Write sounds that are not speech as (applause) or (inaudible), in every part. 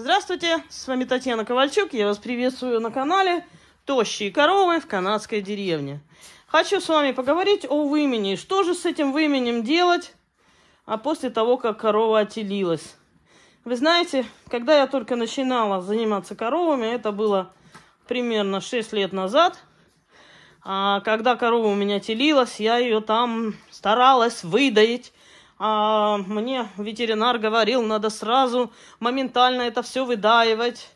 Здравствуйте, с вами Татьяна Ковальчук. Я вас приветствую на канале «Тощие коровы в канадской деревне». Хочу с вами поговорить о вымене. Что же с этим выменем делать а после того, как корова отелилась? Вы знаете, когда я только начинала заниматься коровами, это было примерно 6 лет назад. А когда корова у меня телилась, я ее там старалась выдаить, а мне ветеринар говорил, надо сразу моментально это все выдаивать.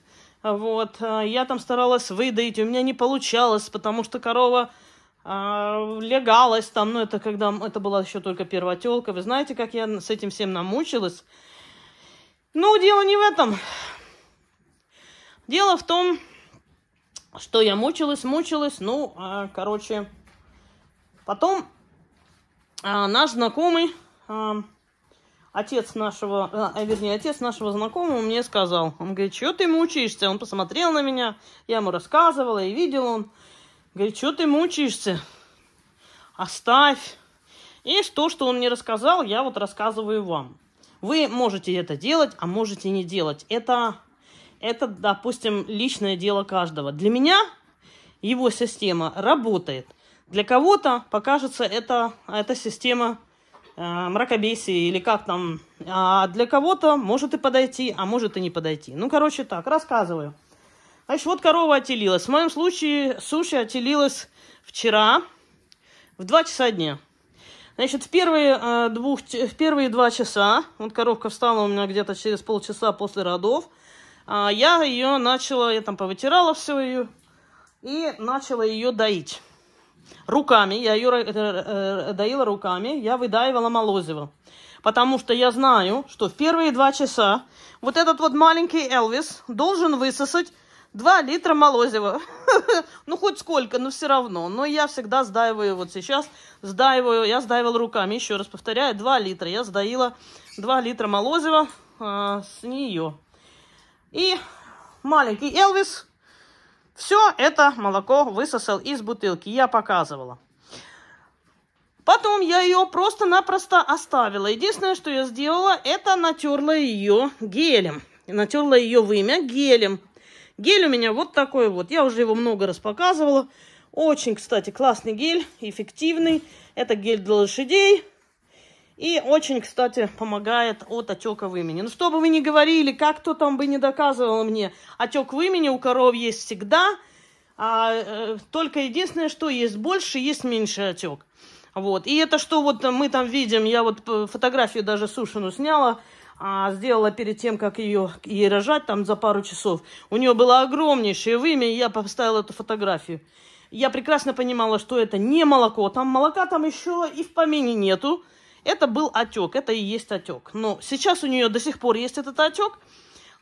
Вот, а, я там старалась выдаить, у меня не получалось, потому что корова а, легалась там, ну это когда, это была еще только первотелка, вы знаете, как я с этим всем намучилась. Ну, дело не в этом. Дело в том, что я мучилась, мучилась, ну, а, короче, потом а, наш знакомый отец нашего, э, а, вернее, отец нашего знакомого мне сказал. Он говорит, что ты мучаешься? Он посмотрел на меня, я ему рассказывала, и видел он. Говорит, что ты мучаешься? Оставь. И то, что он мне рассказал, я вот рассказываю вам. Вы можете это делать, а можете не делать. Это, это допустим, личное дело каждого. Для меня его система работает. Для кого-то покажется это, эта система Э, мракобесие или как там. А для кого-то может и подойти, а может и не подойти. Ну, короче, так, рассказываю. Значит, вот корова отелилась. В моем случае суши отелилась вчера в 2 часа дня. Значит, в первые, э, двух, в первые два часа, вот коровка встала у меня где-то через полчаса после родов, э, я ее начала, я там повытирала все ее и начала ее доить. Руками, я ее э, э, доила руками, я выдаивала Молозева. Потому что я знаю, что в первые два часа вот этот вот маленький Элвис должен высосать 2 литра молозива. (laughs) ну, хоть сколько, но все равно. Но я всегда сдаиваю, вот сейчас сдаиваю, я сдаивала руками, еще раз повторяю, 2 литра. Я сдаила 2 литра молозива э, а, с нее. И маленький Элвис все это молоко высосал из бутылки, я показывала. Потом я ее просто-напросто оставила. Единственное, что я сделала, это натерла ее гелем. Натерла ее вымя гелем. Гель у меня вот такой вот. Я уже его много раз показывала. Очень, кстати, классный гель, эффективный. Это гель для лошадей. И очень, кстати, помогает от отека в имени. Ну, что бы вы ни говорили, как кто там бы не доказывал мне, отек в имени у коров есть всегда. А, э, только единственное, что есть больше, есть меньше отек. Вот. И это что вот мы там видим, я вот э, фотографию даже Сушину сняла, а сделала перед тем, как ее ей рожать, там за пару часов. У нее было огромнейшее вымя, и я поставила эту фотографию. Я прекрасно понимала, что это не молоко. Там молока там еще и в помине нету. Это был отек, это и есть отек. Но ну, сейчас у нее до сих пор есть этот отек.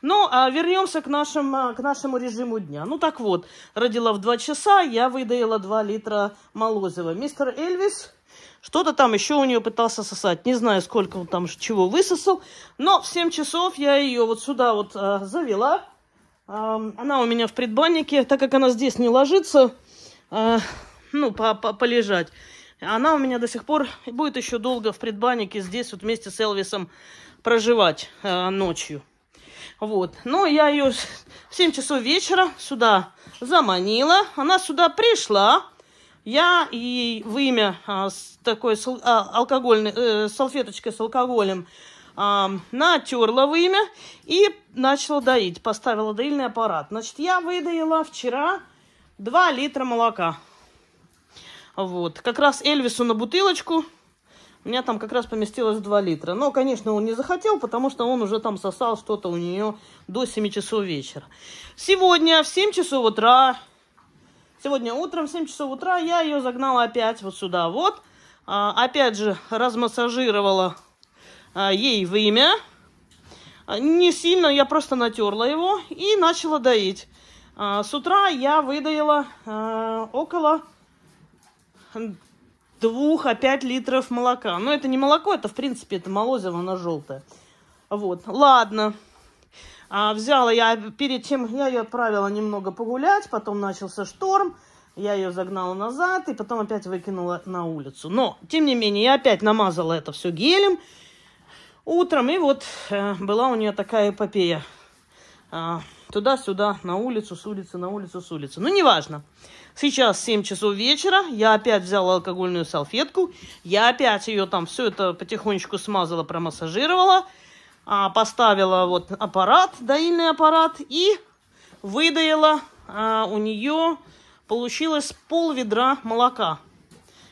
Но ну, а, вернемся к, нашим, а, к нашему режиму дня. Ну так вот, родила в 2 часа, я выдаила 2 литра молозива. Мистер Эльвис что-то там еще у нее пытался сосать. Не знаю, сколько он там чего высосал. Но в 7 часов я ее вот сюда вот а, завела. А, она у меня в предбаннике. Так как она здесь не ложится, а, ну, по -по полежать. Она у меня до сих пор будет еще долго в предбаннике здесь вот вместе с Элвисом проживать э, ночью. Вот. Но ну, я ее в 7 часов вечера сюда заманила. Она сюда пришла. Я и в имя а, с такой с, а, алкогольной, э, салфеточкой с алкоголем а, натерла в имя и начала доить. Поставила доильный аппарат. Значит, я выдаила вчера 2 литра молока. Вот. Как раз Эльвису на бутылочку. У меня там как раз поместилось 2 литра. Но, конечно, он не захотел, потому что он уже там сосал что-то у нее до 7 часов вечера. Сегодня в 7 часов утра... Сегодня утром в 7 часов утра я ее загнала опять вот сюда вот. А, опять же, размассажировала а, ей в имя, а, не сильно, я просто натерла его и начала доить. А, с утра я выдаила а, около двух опять а литров молока. Но ну, это не молоко, это, в принципе, это молозиво, оно желтое. Вот, ладно. А, взяла я, перед тем я ее отправила немного погулять, потом начался шторм. Я ее загнала назад и потом опять выкинула на улицу. Но, тем не менее, я опять намазала это все гелем утром. И вот э, была у нее такая эпопея. Э, Туда-сюда, на улицу, с улицы, на улицу, с улицы. Ну, неважно. Сейчас 7 часов вечера, я опять взяла алкогольную салфетку, я опять ее там все это потихонечку смазала, промассажировала, а, поставила вот аппарат, доильный аппарат, и выдаила а, у нее, получилось пол ведра молока.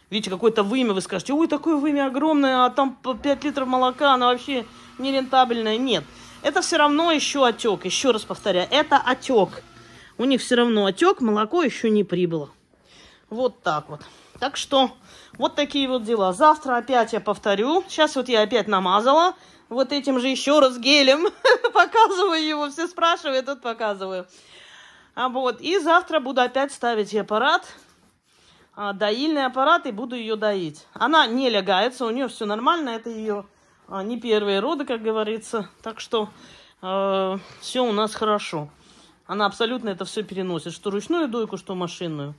Видите, какое-то вымя, вы скажете, ой, такое вымя огромное, а там 5 литров молока, она вообще нерентабельная. Нет, это все равно еще отек. Еще раз повторяю, это отек. У них все равно отек, молоко еще не прибыло. Вот так вот. Так что вот такие вот дела. Завтра опять я повторю. Сейчас вот я опять намазала вот этим же еще раз гелем. (laughs) показываю его, все спрашивают, тут показываю. А вот, и завтра буду опять ставить аппарат, а, доильный аппарат, и буду ее доить. Она не лягается, у нее все нормально, это ее не первые роды, как говорится. Так что э, все у нас хорошо. Она абсолютно это все переносит, что ручную дойку, что машинную.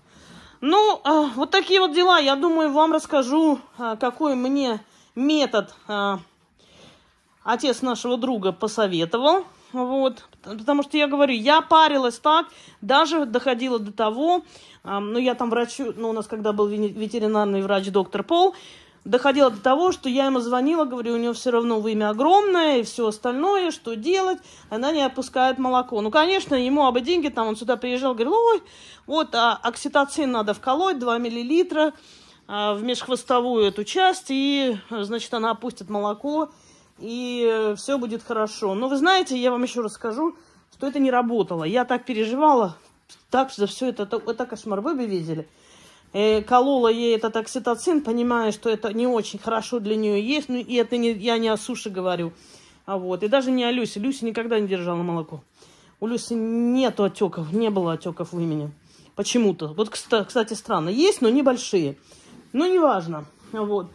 Ну, э, вот такие вот дела. Я думаю, вам расскажу, э, какой мне метод э, отец нашего друга посоветовал. Вот, потому что я говорю, я парилась так, даже доходила до того, э, ну, я там врачу, ну, у нас когда был ветеринарный врач доктор Пол, доходило до того, что я ему звонила, говорю, у него все равно вымя огромное и все остальное, что делать, она не опускает молоко. Ну, конечно, ему об деньги, там он сюда приезжал, говорил, ой, вот, а окситоцин надо вколоть 2 миллилитра а, в межхвостовую эту часть, и, значит, она опустит молоко, и все будет хорошо. Но вы знаете, я вам еще расскажу, что это не работало. Я так переживала, так за все это, это кошмар, вы бы видели – э, колола ей этот окситоцин, понимая, что это не очень хорошо для нее есть. Ну, и это не, я не о суше говорю. А вот. И даже не о Люсе. Люся никогда не держала молоко. У Люси нет отеков, не было отеков в имени. Почему-то. Вот, кстати, странно. Есть, но небольшие. Но ну, неважно. Вот.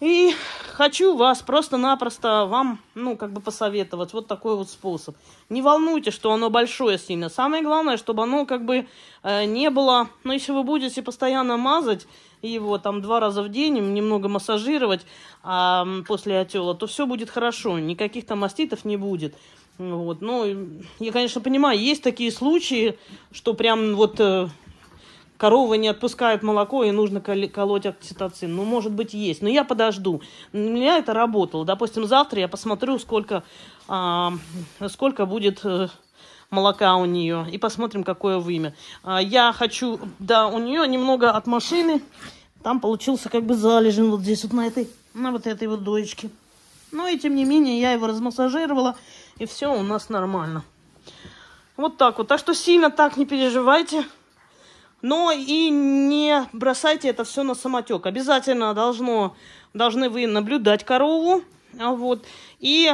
И хочу вас просто-напросто вам, ну, как бы посоветовать вот такой вот способ. Не волнуйте, что оно большое сильно. Самое главное, чтобы оно как бы э, не было... Ну, если вы будете постоянно мазать его там два раза в день, немного массажировать э, после отела, то все будет хорошо. Никаких там маститов не будет. Вот, ну, я, конечно, понимаю, есть такие случаи, что прям вот э, коровы не отпускают молоко и нужно колоть окситоцин. Ну, может быть, есть. Но я подожду. У меня это работало. Допустим, завтра я посмотрю, сколько, а, сколько будет э, молока у нее. И посмотрим, какое вымя. А, я хочу... Да, у нее немного от машины. Там получился как бы залежен вот здесь вот на этой, на вот этой вот доечке. Но ну, и тем не менее я его размассажировала. И все у нас нормально. Вот так вот. Так что сильно так не переживайте но и не бросайте это все на самотек. Обязательно должно, должны вы наблюдать корову. А вот. И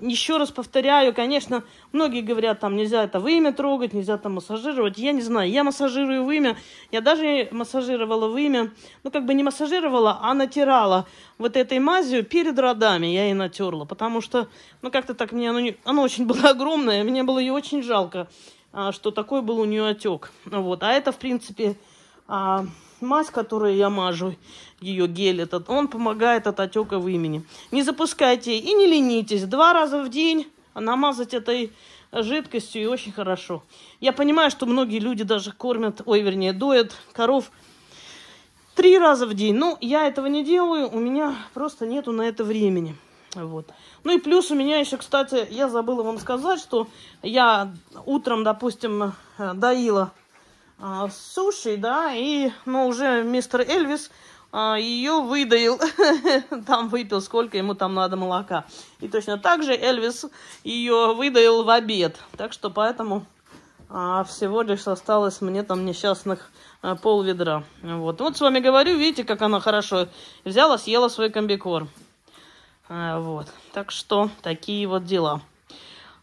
еще раз повторяю, конечно, многие говорят, там нельзя это вымя трогать, нельзя там массажировать. Я не знаю, я массажирую вымя, я даже массажировала вымя, ну как бы не массажировала, а натирала вот этой мазью перед родами, я и натерла, потому что, ну как-то так мне, оно, не... оно очень было (laughs) огромное, мне было ее очень жалко. А, что такой был у нее отек. Вот. А это, в принципе, а мазь, которую я мажу, ее гель этот, он помогает от отека в имени. Не запускайте и не ленитесь. Два раза в день намазать этой жидкостью и очень хорошо. Я понимаю, что многие люди даже кормят, ой, вернее, доят коров три раза в день. Но ну, я этого не делаю, у меня просто нету на это времени. Вот. Ну и плюс у меня еще, кстати, я забыла вам сказать, что я утром, допустим, э, доила э, суши, да, и, ну, уже мистер Эльвис э, ее выдаил, (laughs) там выпил, сколько ему там надо молока. И точно так же Эльвис ее выдаил в обед. Так что поэтому а всего лишь осталось мне там несчастных а, э, пол ведра. Вот. вот с вами говорю, видите, как она хорошо взяла, съела свой комбикорм. Э, вот. Так что такие вот дела.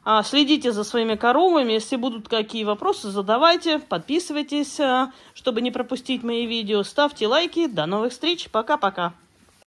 А, следите за своими коровами. Если будут какие вопросы, задавайте. Подписывайтесь, э, чтобы не пропустить мои видео. Ставьте лайки. До новых встреч. Пока-пока.